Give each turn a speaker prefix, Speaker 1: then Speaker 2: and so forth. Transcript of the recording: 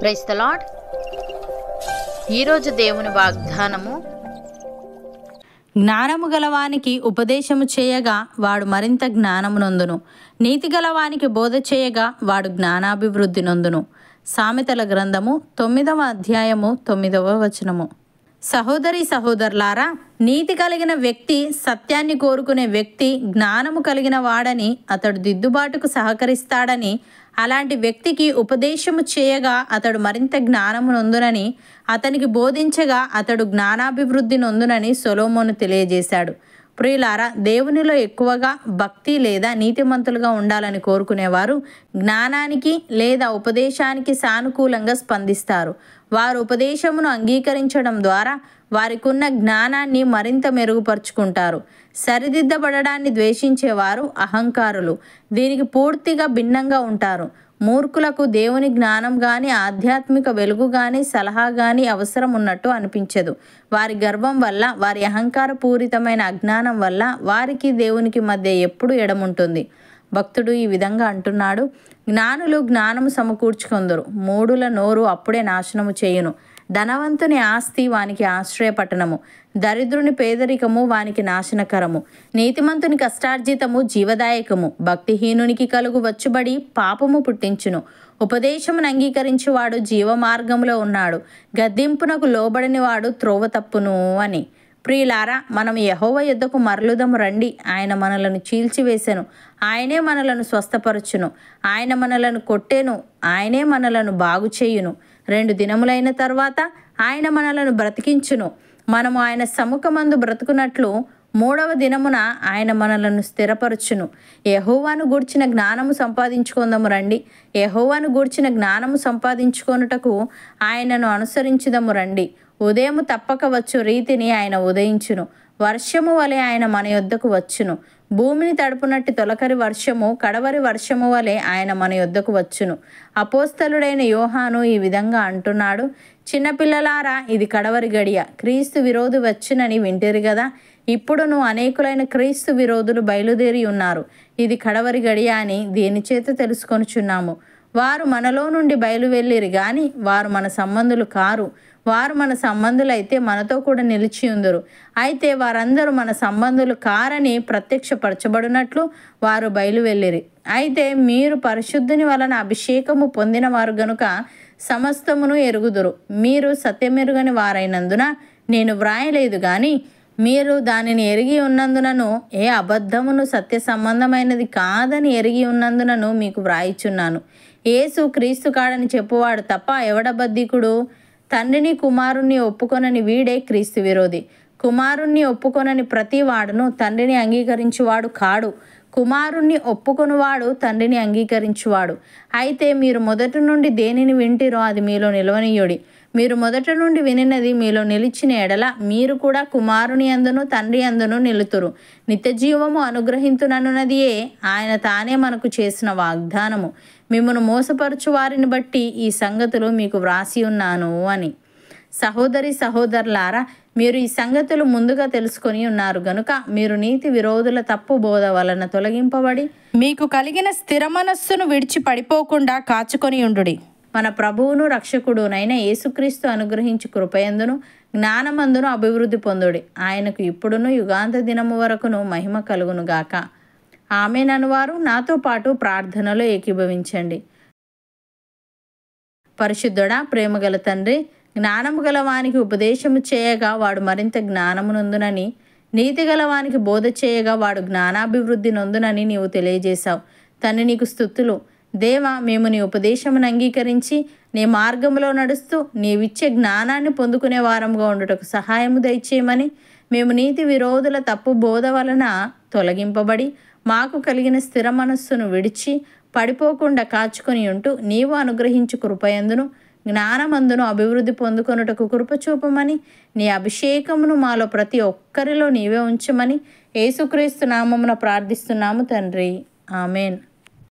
Speaker 1: price the ఈరోజు దేవుని వాగ్దానము జ్ఞానము గలవానికి ఉపదేశము చేయగా వాడు మరింత జ్ఞానమునందును నీతి గలవానికి బోధ చేయగా వాడు జ్ఞానాభివృద్ధి నందును సామెతల గ్రంథము తొమ్మిదవ అధ్యాయము తొమ్మిదవ వచనము సహోదరి సహోదరులారా నీతి కలిగిన వ్యక్తి సత్యాన్ని కోరుకునే వ్యక్తి జ్ఞానము కలిగిన వాడని అతడు దిద్దుబాటుకు సహకరిస్తాడని అలాంటి వ్యక్తికి ఉపదేశము చేయగా అతడు మరింత జ్ఞానము నొందునని అతనికి బోధించగా అతడు జ్ఞానాభివృద్ధి నొందునని సొలోమోను తెలియజేశాడు ప్రియులారా దేవునిలో ఎక్కువగా భక్తి లేదా నీతిమంతులుగా ఉండాలని కోరుకునేవారు జ్ఞానానికి లేదా ఉపదేశానికి సానుకూలంగా స్పందిస్తారు వారు ఉపదేశమును అంగీకరించడం ద్వారా వారికున్న జ్ఞానాన్ని మరింత మెరుగుపరుచుకుంటారు సరిదిద్దబడడాన్ని ద్వేషించేవారు అహంకారులు దీనికి పూర్తిగా భిన్నంగా ఉంటారు మూర్ఖులకు దేవుని జ్ఞానం కానీ ఆధ్యాత్మిక వెలుగు కానీ సలహా కానీ అవసరం ఉన్నట్టు అనిపించదు వారి గర్వం వల్ల వారి అహంకార పూరితమైన అజ్ఞానం వల్ల వారికి దేవునికి మధ్య ఎప్పుడు ఎడముంటుంది భక్తుడు ఈ విధంగా అంటున్నాడు జ్ఞానులు జ్ఞానము సమకూర్చుకుందరు మూడుల నోరు అప్పుడే నాశనము చేయును ధనవంతుని ఆస్తి వానికి ఆశ్రయపట్టణము దరిద్రుని పేదరికము వానికి నాశనకరము నీతిమంతుని కష్టార్జితము జీవదాయకము భక్తిహీనునికి కలుగు వచ్చుబడి పాపము పుట్టించును ఉపదేశమును అంగీకరించేవాడు జీవమార్గంలో ఉన్నాడు గద్దింపునకు లోబడిని వాడు త్రోవ తప్పును అని ప్రియులారా మనం యహోవ యుద్ధకు మరలుదము రండి ఆయన మనలను చీల్చివేశను ఆయనే మనలను స్వస్థపరచును ఆయన మనలను కొట్టేను ఆయనే మనలను బాగు చేయును రెండు దినములైన తర్వాత ఆయన మనలను బ్రతికించును మనము ఆయన సముఖమందు బ్రతుకున్నట్లు మూడవ దినమున ఆయన మనలను స్థిరపరచును యహోవాను గూర్చిన జ్ఞానము సంపాదించుకుందాము రండి యహోవాను గూర్చిన జ్ఞానము సంపాదించుకొనుటకు ఆయనను అనుసరించుదము రండి ఉదయము తప్పక వచ్చు రీతిని ఆయన ఉదయించును వర్షము వలె ఆయన మన యొద్దకు వచ్చును భూమిని తడుపునట్టి తొలకరి వర్షము కడవరి వర్షము వలె ఆయన మన యొద్దకు వచ్చును అపోస్తలుడైన యోహాను ఈ విధంగా అంటున్నాడు చిన్నపిల్లలారా ఇది కడవరి గడియ క్రీస్తు విరోధు వచ్చునని వింటిరు కదా ఇప్పుడును అనేకులైన క్రీస్తు విరోధులు బయలుదేరి ఉన్నారు ఇది కడవరి గడియ అని దేని చేత తెలుసుకొనుచున్నాము వారు మనలో నుండి బయలువెళ్ళిరు కానీ వారు మన సంబంధులు కారు వారు మన సంబంధులు అయితే మనతో కూడా నిలిచి ఉందరు అయితే వారందరూ మన సంబంధులు కారని ప్రత్యక్షపరచబడినట్లు వారు బయలువెళ్ళిరి అయితే మీరు పరిశుద్ధుని వలన అభిషేకము పొందిన వారు గనుక సమస్తమును ఎరుగుదురు మీరు సత్యమెరుగని వారైనందున నేను వ్రాయలేదు కానీ మీరు దానిని ఎరిగి ఉన్నందునను ఏ అబద్ధమును సత్య సంబంధమైనది కాదని ఎరిగి ఉన్నందునను మీకు వ్రాయిచున్నాను ఏసు క్రీస్తు కాడని చెప్పువాడు తప్ప ఎవడబద్ధికుడు తండ్రిని కుమారుణ్ణి ఒప్పుకొనని వీడే క్రీస్తు విరోధి కుమారుణ్ణి ఒప్పుకొనని ప్రతి వాడును తండ్రిని అంగీకరించువాడు కాడు కుమారుణ్ణి ఒప్పుకొనివాడు తండ్రిని అంగీకరించువాడు అయితే మీరు మొదటి నుండి దేనిని వింటిరో అది మీలో నిలవనీయుడి మీరు మొదటి నుండి వినినది మీలో నిలిచిన ఎడల మీరు కూడా కుమారుని అందును తండ్రి అందును నిలుతురు నిత్యజీవము అనుగ్రహింతుననున్నదియే ఆయన తానే మనకు చేసిన వాగ్దానము మిమ్మను మోసపరచు వారిని బట్టి ఈ సంగతులు మీకు వ్రాసి ఉన్నాను అని సహోదరి సహోదరులారా మీరు ఈ సంగతులు ముందుగా తెలుసుకొని ఉన్నారు గనుక మీరు నీతి విరోధుల తప్పు బోధ వలన తొలగింపబడి మీకు కలిగిన స్థిర మనస్సును విడిచి పడిపోకుండా కాచుకొని ఉండు మన ప్రభువును రక్షకుడునైన యేసుక్రీస్తు అనుగ్రహించు కృపయందును జ్ఞానమందును అభివృద్ధి పొందుడి ఆయనకు ఇప్పుడును యుగాంత దినము వరకును మహిమ కలుగునుగాక ఆమెననువారు నాతో పాటు ప్రార్థనలో ఏకీభవించండి పరిశుద్ధుడా ప్రేమగల తండ్రి జ్ఞానము గలవానికి ఉపదేశము చేయగా వాడు మరింత జ్ఞానము నీతి గలవానికి బోధ చేయగా వాడు జ్ఞానాభివృద్ధి నొందునని నీవు తెలియజేశావు తను నీకు స్థుతులు దేవ మేము నీ ఉపదేశమును అంగీకరించి నీ మార్గంలో నడుస్తూ నీవిచ్చే జ్ఞానాన్ని పొందుకునే వారముగా ఉండుటకు సహాయము దయచేయమని మేము నీతి విరోధుల తప్పు బోధ వలన తొలగింపబడి మాకు కలిగిన స్థిర మనస్సును విడిచి పడిపోకుండా కాచుకొని ఉంటూ నీవు అనుగ్రహించు కృపయందును జ్ఞానమందును అభివృద్ధి పొందుకొనుటకు కృపచూపమని నీ అభిషేకమును మాలో ప్రతి ఒక్కరిలో నీవే ఉంచమని యేసుక్రీస్తు నామమున ప్రార్థిస్తున్నాము తండ్రి ఆమెన్